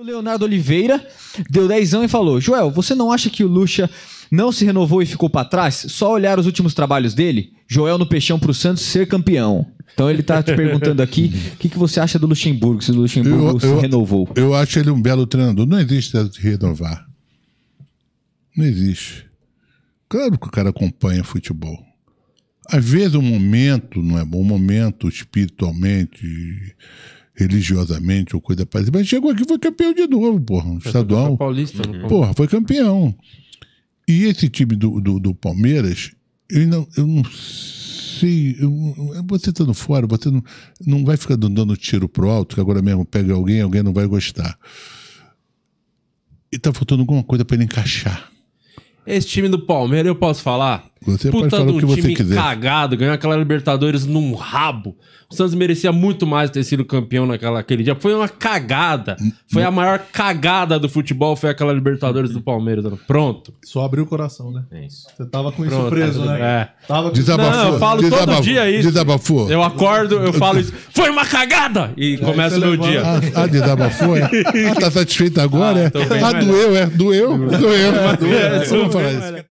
O Leonardo Oliveira deu dezão e falou: Joel, você não acha que o Lucha não se renovou e ficou para trás? Só olhar os últimos trabalhos dele? Joel no Peixão pro Santos ser campeão. Então ele tá te perguntando aqui: o que, que você acha do Luxemburgo? Se o Luxemburgo eu, se eu, renovou? Eu acho ele um belo treinador. Não existe renovar. Não existe. Claro que o cara acompanha futebol. Às vezes o momento não é bom, o momento espiritualmente religiosamente ou coisa parecida. Mas chegou aqui foi campeão de novo, porra. Estadual. Paulista, né? uhum. Porra, foi campeão. E esse time do, do, do Palmeiras, eu não, eu não sei. Eu, você estando fora, você não, não vai ficar dando tiro pro alto, que agora mesmo pega alguém, alguém não vai gostar. E tá faltando alguma coisa para ele encaixar. Esse time do Palmeiras, eu posso falar? Você Puta pode falar o que você quiser. cagado, ganhou aquela Libertadores num rabo. O Santos merecia muito mais ter sido campeão naquele dia. Foi uma cagada. Foi a maior cagada do futebol, foi aquela Libertadores do Palmeiras. Pronto. Só abriu o coração, né? É isso. Você tava com Pronto, isso preso, tá né? É. Tava com... Desabafou. Não, eu falo Desabafou. todo dia isso. Desabafou. Eu acordo, eu falo isso. Foi uma cagada! E começa o meu levanta. dia. Ah, ah, desabafou, é? Ah, tá satisfeito agora, ah, é? Ah, doeu, é? Doeu? Doeu. doeu. É, doeu. É, doeu. É, doeu. É, doeu. É, doeu. É, doeu.